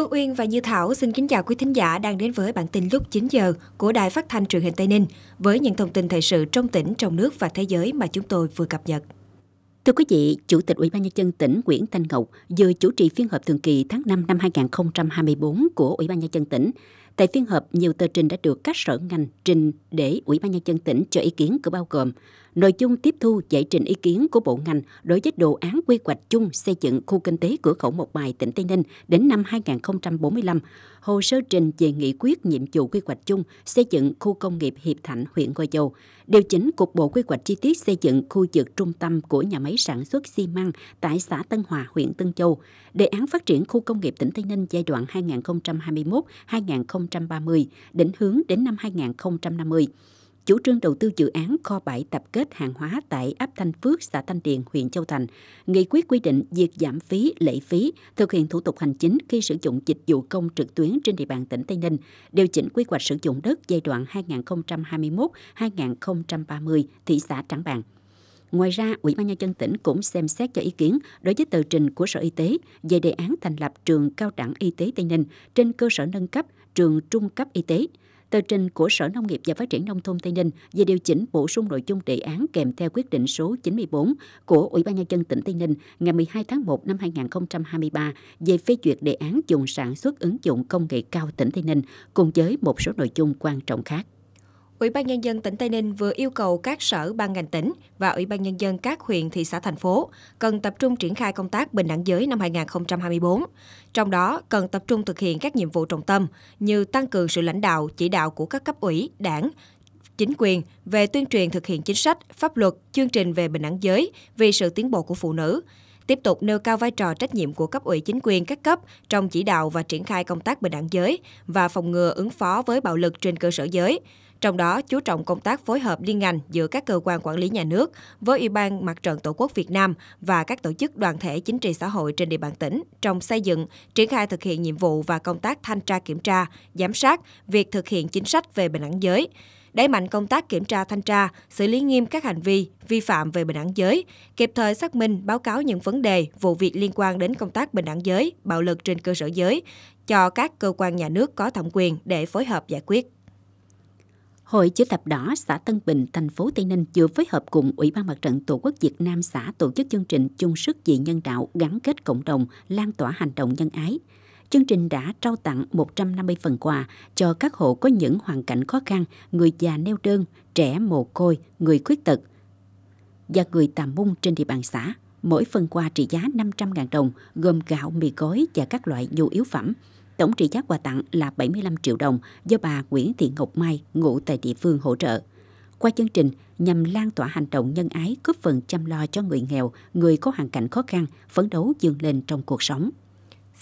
Phương Uyên và Như Thảo xin kính chào quý thính giả đang đến với bản tin lúc 9 giờ của Đài Phát thanh Truyền hình Tây Ninh với những thông tin thời sự trong tỉnh, trong nước và thế giới mà chúng tôi vừa cập nhật. Thưa quý vị, Chủ tịch Ủy ban nhân dân tỉnh Nguyễn Thanh Ngọc vừa chủ trì phiên họp thường kỳ tháng 5 năm 2024 của Ủy ban nhân dân tỉnh Tại phiên họp, nhiều tờ trình đã được các sở ngành trình để Ủy ban Nhân dân tỉnh cho ý kiến của bao gồm nội dung tiếp thu giải trình ý kiến của bộ ngành đối với đồ án quy hoạch chung xây dựng khu kinh tế cửa khẩu Một Bài, tỉnh Tây Ninh đến năm 2045, hồ sơ trình về nghị quyết nhiệm vụ quy hoạch chung xây dựng khu công nghiệp Hiệp Thạnh, huyện Gò Dầu, điều chỉnh cục bộ quy hoạch chi tiết xây dựng khu vực trung tâm của nhà máy sản xuất xi măng tại xã Tân Hòa, huyện Tân Châu, đề án phát triển khu công nghiệp tỉnh Tây Ninh giai đoạn 2021 20 2030, định hướng đến năm 2050. Chủ trương đầu tư dự án kho bãi tập kết hàng hóa tại ấp Thanh Phước, xã Thanh Điền, huyện Châu Thành. Nghị quyết quy định việc giảm phí, lệ phí, thực hiện thủ tục hành chính khi sử dụng dịch vụ công trực tuyến trên địa bàn tỉnh Tây Ninh, điều chỉnh quy hoạch sử dụng đất giai đoạn 2021-2030, thị xã Trảng Bàng. Ngoài ra, Ủy ban Nhân dân tỉnh cũng xem xét cho ý kiến đối với tờ trình của Sở Y tế về đề án thành lập trường cao đẳng y tế Tây Ninh trên cơ sở nâng cấp trường trung cấp y tế. Tờ trình của Sở Nông nghiệp và Phát triển Nông thôn Tây Ninh về điều chỉnh bổ sung nội dung đề án kèm theo quyết định số 94 của Ủy ban Nhân dân tỉnh Tây Ninh ngày 12 tháng 1 năm 2023 về phê duyệt đề án dùng sản xuất ứng dụng công nghệ cao tỉnh Tây Ninh cùng với một số nội dung quan trọng khác. Ủy ban Nhân dân tỉnh Tây Ninh vừa yêu cầu các sở ban ngành tỉnh và Ủy ban Nhân dân các huyện, thị xã, thành phố cần tập trung triển khai công tác bình đẳng giới năm 2024. Trong đó, cần tập trung thực hiện các nhiệm vụ trọng tâm như tăng cường sự lãnh đạo, chỉ đạo của các cấp ủy, đảng, chính quyền về tuyên truyền thực hiện chính sách, pháp luật, chương trình về bình đẳng giới vì sự tiến bộ của phụ nữ, tiếp tục nêu cao vai trò trách nhiệm của cấp ủy chính quyền các cấp trong chỉ đạo và triển khai công tác bình đẳng giới và phòng ngừa ứng phó với bạo lực trên cơ sở giới trong đó chú trọng công tác phối hợp liên ngành giữa các cơ quan quản lý nhà nước với Ủy ban Mặt trận Tổ quốc Việt Nam và các tổ chức đoàn thể chính trị xã hội trên địa bàn tỉnh trong xây dựng, triển khai thực hiện nhiệm vụ và công tác thanh tra kiểm tra, giám sát việc thực hiện chính sách về bình đẳng giới đẩy mạnh công tác kiểm tra thanh tra, xử lý nghiêm các hành vi vi phạm về bình đẳng giới, kịp thời xác minh báo cáo những vấn đề, vụ việc liên quan đến công tác bình đẳng giới, bạo lực trên cơ sở giới cho các cơ quan nhà nước có thẩm quyền để phối hợp giải quyết. Hội chữ thập đỏ xã Tân Bình, thành phố Tây Ninh vừa phối hợp cùng Ủy ban Mặt trận Tổ quốc Việt Nam xã tổ chức chương trình chung sức vì nhân đạo gắn kết cộng đồng, lan tỏa hành động nhân ái. Chương trình đã trao tặng 150 phần quà cho các hộ có những hoàn cảnh khó khăn, người già neo đơn, trẻ mồ côi, người khuyết tật và người tàm mung trên địa bàn xã. Mỗi phần quà trị giá 500.000 đồng, gồm gạo, mì gói và các loại nhu yếu phẩm. Tổng trị giá quà tặng là 75 triệu đồng do bà Nguyễn Thị Ngọc Mai, ngụ tại địa phương hỗ trợ. Qua chương trình nhằm lan tỏa hành động nhân ái góp phần chăm lo cho người nghèo, người có hoàn cảnh khó khăn, phấn đấu dường lên trong cuộc sống.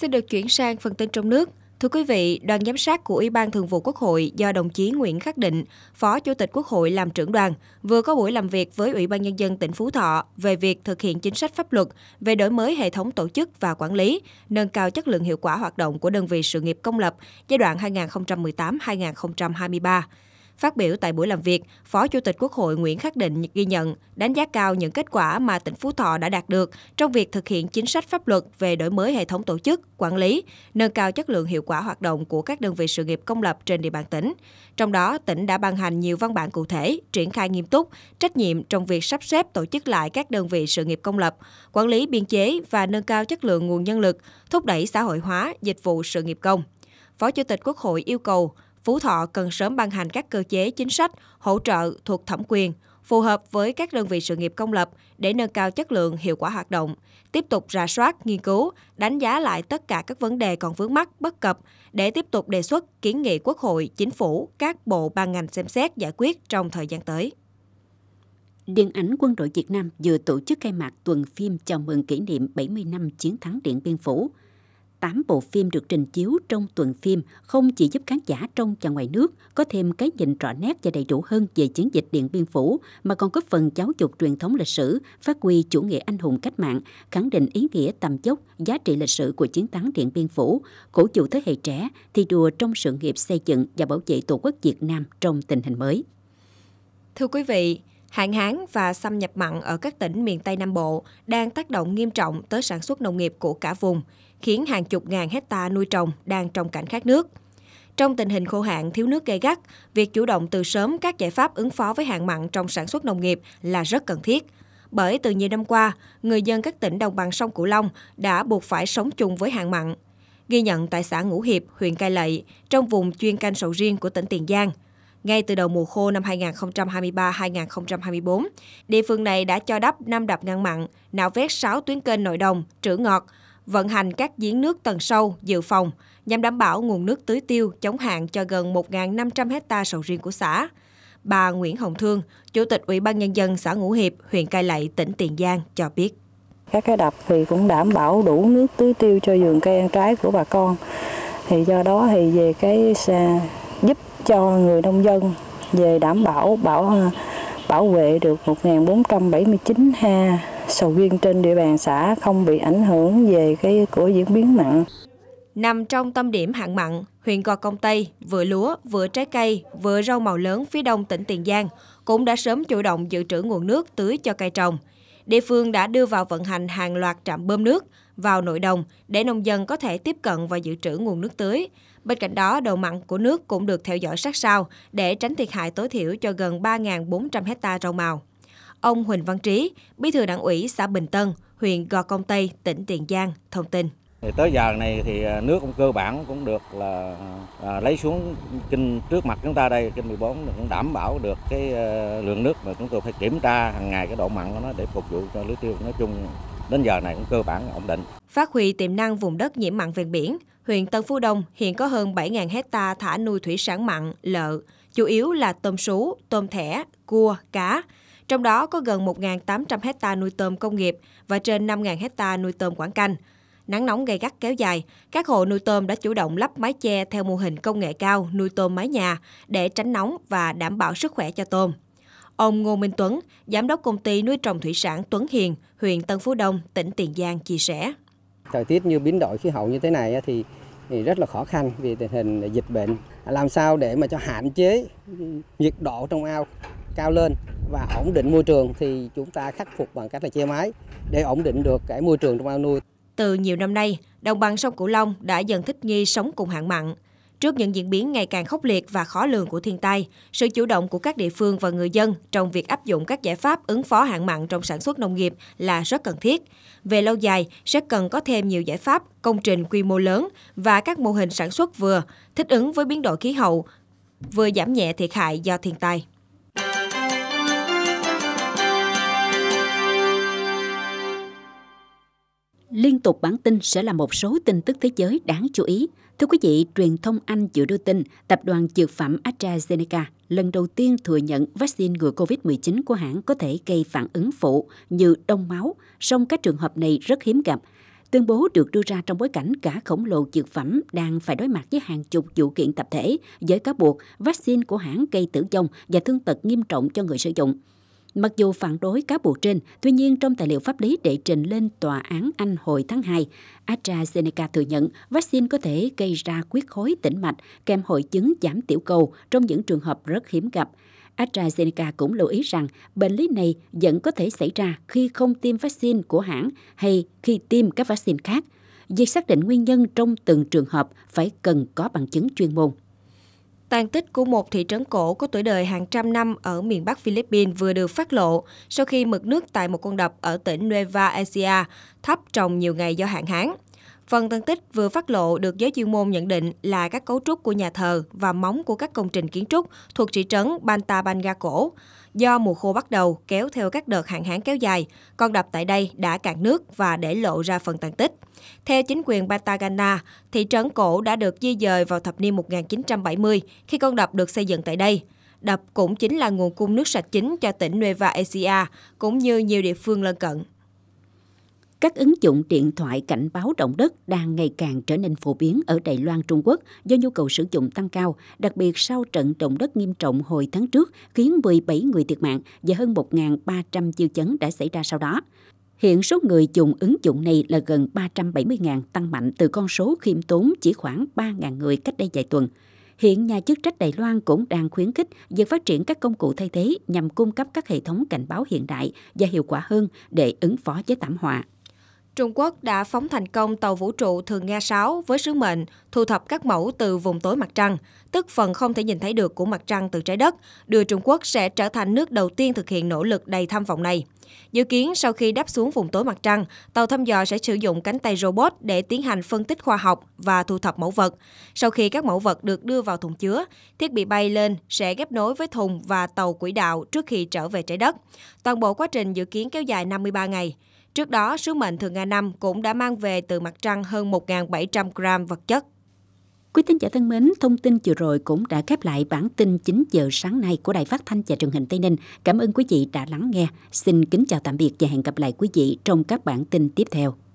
Xin được chuyển sang phần tin trong nước. Thưa quý vị, đoàn giám sát của Ủy ban Thường vụ Quốc hội do đồng chí Nguyễn Khắc Định, Phó Chủ tịch Quốc hội làm trưởng đoàn, vừa có buổi làm việc với Ủy ban Nhân dân tỉnh Phú Thọ về việc thực hiện chính sách pháp luật về đổi mới hệ thống tổ chức và quản lý, nâng cao chất lượng hiệu quả hoạt động của đơn vị sự nghiệp công lập giai đoạn 2018-2023. Phát biểu tại buổi làm việc, Phó Chủ tịch Quốc hội Nguyễn Khắc Định ghi nhận, đánh giá cao những kết quả mà tỉnh Phú Thọ đã đạt được trong việc thực hiện chính sách pháp luật về đổi mới hệ thống tổ chức, quản lý, nâng cao chất lượng hiệu quả hoạt động của các đơn vị sự nghiệp công lập trên địa bàn tỉnh. Trong đó, tỉnh đã ban hành nhiều văn bản cụ thể, triển khai nghiêm túc, trách nhiệm trong việc sắp xếp tổ chức lại các đơn vị sự nghiệp công lập, quản lý biên chế và nâng cao chất lượng nguồn nhân lực, thúc đẩy xã hội hóa, dịch vụ sự nghiệp công. Phó Chủ tịch Quốc hội yêu cầu Phú Thọ cần sớm ban hành các cơ chế chính sách hỗ trợ thuộc thẩm quyền phù hợp với các đơn vị sự nghiệp công lập để nâng cao chất lượng, hiệu quả hoạt động, tiếp tục rà soát, nghiên cứu, đánh giá lại tất cả các vấn đề còn vướng mắc, bất cập để tiếp tục đề xuất kiến nghị Quốc hội, chính phủ, các bộ ban ngành xem xét giải quyết trong thời gian tới. Điện ảnh Quân đội Việt Nam vừa tổ chức khai mạc tuần phim chào mừng kỷ niệm 70 năm chiến thắng Điện Biên Phủ – 8 bộ phim được trình chiếu trong tuần phim không chỉ giúp khán giả trong và ngoài nước có thêm cái nhìn rõ nét và đầy đủ hơn về chiến dịch Điện Biên Phủ, mà còn góp phần giáo dục truyền thống lịch sử, phát huy chủ nghĩa anh hùng cách mạng, khẳng định ý nghĩa tầm dốc, giá trị lịch sử của chiến thắng Điện Biên Phủ, cổ vũ thế hệ trẻ thi đua trong sự nghiệp xây dựng và bảo vệ Tổ quốc Việt Nam trong tình hình mới. Thưa quý vị, hạn hán và xâm nhập mặn ở các tỉnh miền Tây Nam Bộ đang tác động nghiêm trọng tới sản xuất nông nghiệp của cả vùng – khiến hàng chục ngàn hecta nuôi trồng đang trong cảnh khát nước. Trong tình hình khô hạn thiếu nước gây gắt, việc chủ động từ sớm các giải pháp ứng phó với hạn mặn trong sản xuất nông nghiệp là rất cần thiết. Bởi từ nhiều năm qua, người dân các tỉnh đồng bằng sông Cửu Long đã buộc phải sống chung với hạn mặn. Ghi nhận tại xã Ngũ Hiệp, huyện Cai Lậy, trong vùng chuyên canh sầu riêng của tỉnh Tiền Giang, ngay từ đầu mùa khô năm 2023-2024, địa phương này đã cho đắp 5 đập ngăn mặn, nạo vét 6 tuyến kênh nội đồng, trữ ngọt, vận hành các giếng nước tầng sâu, dự phòng, nhằm đảm bảo nguồn nước tưới tiêu chống hạn cho gần 1.500 hecta sầu riêng của xã. Bà Nguyễn Hồng Thương, Chủ tịch Ủy ban Nhân dân xã Ngũ Hiệp, huyện Cai Lậy, tỉnh Tiền Giang cho biết. Các cái đập thì cũng đảm bảo đủ nước tưới tiêu cho vườn cây ăn trái của bà con. Thì do đó thì về cái giúp cho người nông dân về đảm bảo bảo bảo vệ được 1.479 ha sầu riêng trên địa bàn xã không bị ảnh hưởng về cái của diễn biến mặn. Nằm trong tâm điểm hạn mặn, huyện Gò Công Tây vừa lúa, vừa trái cây, vừa rau màu lớn phía đông tỉnh Tiền Giang cũng đã sớm chủ động dự trữ nguồn nước tưới cho cây trồng. Địa phương đã đưa vào vận hành hàng loạt trạm bơm nước vào nội đồng để nông dân có thể tiếp cận và dự trữ nguồn nước tưới. Bên cạnh đó, độ mặn của nước cũng được theo dõi sát sao để tránh thiệt hại tối thiểu cho gần 3.400 hecta rau màu. Ông Huỳnh Văn Trí, Bí thư Đảng ủy xã Bình Tân, huyện Gò Công Tây, tỉnh Tiền Giang thông tin. Thì tới giờ này thì à, nước cũng cơ bản cũng được là à, lấy xuống kinh trước mặt chúng ta đây kinh 14 cũng đảm bảo được cái uh, lượng nước mà chúng tôi phải kiểm tra hàng ngày cái độ mặn của nó để phục vụ cho lưới tiêu nói chung đến giờ này cũng cơ bản ổn định. Phát huy tiềm năng vùng đất nhiễm mặn ven biển, huyện Tân Phú Đông hiện có hơn 7.000 hecta thả nuôi thủy sản mặn, lợ, chủ yếu là tôm sú, tôm thẻ, cua, cá trong đó có gần 1.800 hecta nuôi tôm công nghiệp và trên 5.000 hecta nuôi tôm quảng canh. Nắng nóng gay gắt kéo dài, các hộ nuôi tôm đã chủ động lắp mái che theo mô hình công nghệ cao nuôi tôm mái nhà để tránh nóng và đảm bảo sức khỏe cho tôm. Ông Ngô Minh Tuấn, giám đốc công ty nuôi trồng thủy sản Tuấn Hiền, huyện Tân Phú Đông, tỉnh Tiền Giang chia sẻ. Thời tiết như biến đổi khí hậu như thế này thì thì rất là khó khăn vì tình hình dịch bệnh. Làm sao để mà cho hạn chế nhiệt độ trong ao cao lên và ổn định môi trường thì chúng ta khắc phục bằng cách là che mái để ổn định được cái môi trường trong ao nuôi. Từ nhiều năm nay, đồng bằng sông Cửu Long đã dần thích nghi sống cùng hạn mặn. Trước những diễn biến ngày càng khốc liệt và khó lường của thiên tai, sự chủ động của các địa phương và người dân trong việc áp dụng các giải pháp ứng phó hạn mặn trong sản xuất nông nghiệp là rất cần thiết. Về lâu dài, sẽ cần có thêm nhiều giải pháp, công trình quy mô lớn và các mô hình sản xuất vừa, thích ứng với biến đổi khí hậu, vừa giảm nhẹ thiệt hại do thiên tai. Liên tục bản tin sẽ là một số tin tức thế giới đáng chú ý. Thưa quý vị, truyền thông Anh dự đưa tin tập đoàn dược phẩm AstraZeneca lần đầu tiên thừa nhận vaccine ngừa COVID-19 của hãng có thể gây phản ứng phụ như đông máu, song các trường hợp này rất hiếm gặp. Tuyên bố được đưa ra trong bối cảnh cả khổng lồ dược phẩm đang phải đối mặt với hàng chục vụ kiện tập thể với cáo buộc vaccine của hãng gây tử vong và thương tật nghiêm trọng cho người sử dụng. Mặc dù phản đối cáo buộc trên, tuy nhiên trong tài liệu pháp lý đệ trình lên Tòa án Anh hồi tháng 2, AstraZeneca thừa nhận vaccine có thể gây ra quyết khối tĩnh mạch kèm hội chứng giảm tiểu cầu trong những trường hợp rất hiếm gặp. AstraZeneca cũng lưu ý rằng bệnh lý này vẫn có thể xảy ra khi không tiêm vaccine của hãng hay khi tiêm các vaccine khác. Việc xác định nguyên nhân trong từng trường hợp phải cần có bằng chứng chuyên môn. Tàn tích của một thị trấn cổ có tuổi đời hàng trăm năm ở miền Bắc Philippines vừa được phát lộ sau khi mực nước tại một con đập ở tỉnh Nueva Ecija thấp trong nhiều ngày do hạn hán. Phần phân tích vừa phát lộ được giới chuyên môn nhận định là các cấu trúc của nhà thờ và móng của các công trình kiến trúc thuộc thị trấn Banta Banga cổ. Do mùa khô bắt đầu kéo theo các đợt hạn hán kéo dài, con đập tại đây đã cạn nước và để lộ ra phần tàn tích. Theo chính quyền Batagana, thị trấn cổ đã được di dời vào thập niên 1970 khi con đập được xây dựng tại đây. Đập cũng chính là nguồn cung nước sạch chính cho tỉnh Nueva Ecija, cũng như nhiều địa phương lân cận. Các ứng dụng điện thoại cảnh báo động đất đang ngày càng trở nên phổ biến ở Đài Loan, Trung Quốc do nhu cầu sử dụng tăng cao, đặc biệt sau trận động đất nghiêm trọng hồi tháng trước khiến 17 người thiệt mạng và hơn 1.300 chiêu chấn đã xảy ra sau đó. Hiện số người dùng ứng dụng này là gần 370.000, tăng mạnh từ con số khiêm tốn chỉ khoảng 3.000 người cách đây vài tuần. Hiện nhà chức trách Đài Loan cũng đang khuyến khích việc phát triển các công cụ thay thế nhằm cung cấp các hệ thống cảnh báo hiện đại và hiệu quả hơn để ứng phó với thảm họa. Trung Quốc đã phóng thành công tàu vũ trụ Thường Nga 6 với sứ mệnh thu thập các mẫu từ vùng tối mặt trăng, tức phần không thể nhìn thấy được của mặt trăng từ trái đất, đưa Trung Quốc sẽ trở thành nước đầu tiên thực hiện nỗ lực đầy tham vọng này. Dự kiến sau khi đáp xuống vùng tối mặt trăng, tàu thăm dò sẽ sử dụng cánh tay robot để tiến hành phân tích khoa học và thu thập mẫu vật. Sau khi các mẫu vật được đưa vào thùng chứa, thiết bị bay lên sẽ ghép nối với thùng và tàu quỹ đạo trước khi trở về trái đất. Toàn bộ quá trình dự kiến kéo dài 53 ngày. Trước đó, sứ mệnh thường Nga năm cũng đã mang về từ mặt trăng hơn 1.700 gram vật chất. Quý tín giả thân mến, thông tin vừa rồi cũng đã khép lại bản tin 9 giờ sáng nay của Đài Phát thanh và Truyền hình Tây Ninh. Cảm ơn quý vị đã lắng nghe. Xin kính chào tạm biệt và hẹn gặp lại quý vị trong các bản tin tiếp theo.